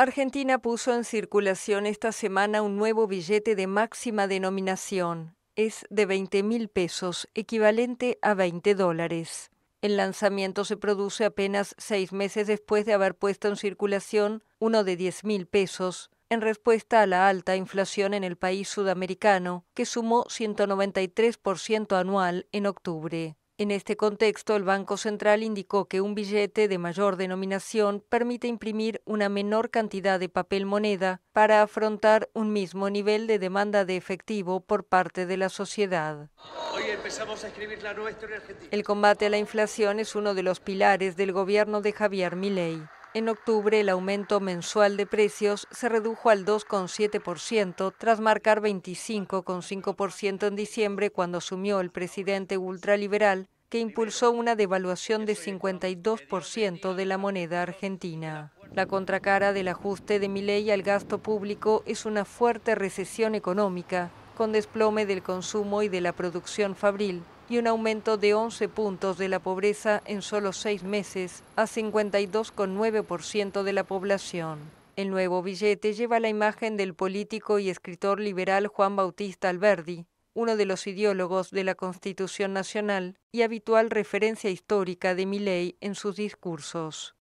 Argentina puso en circulación esta semana un nuevo billete de máxima denominación. Es de 20 mil pesos, equivalente a 20 dólares. El lanzamiento se produce apenas seis meses después de haber puesto en circulación uno de 10 mil pesos, en respuesta a la alta inflación en el país sudamericano, que sumó 193% anual en octubre. En este contexto, el Banco Central indicó que un billete de mayor denominación permite imprimir una menor cantidad de papel moneda para afrontar un mismo nivel de demanda de efectivo por parte de la sociedad. El combate a la inflación es uno de los pilares del gobierno de Javier Milei. En octubre, el aumento mensual de precios se redujo al 2,7%, tras marcar 25,5% en diciembre cuando asumió el presidente ultraliberal, que impulsó una devaluación de 52% de la moneda argentina. La contracara del ajuste de ley al gasto público es una fuerte recesión económica, con desplome del consumo y de la producción fabril, y un aumento de 11 puntos de la pobreza en solo seis meses a 52,9% de la población. El nuevo billete lleva la imagen del político y escritor liberal Juan Bautista Alberdi, uno de los ideólogos de la Constitución Nacional y habitual referencia histórica de Milei en sus discursos.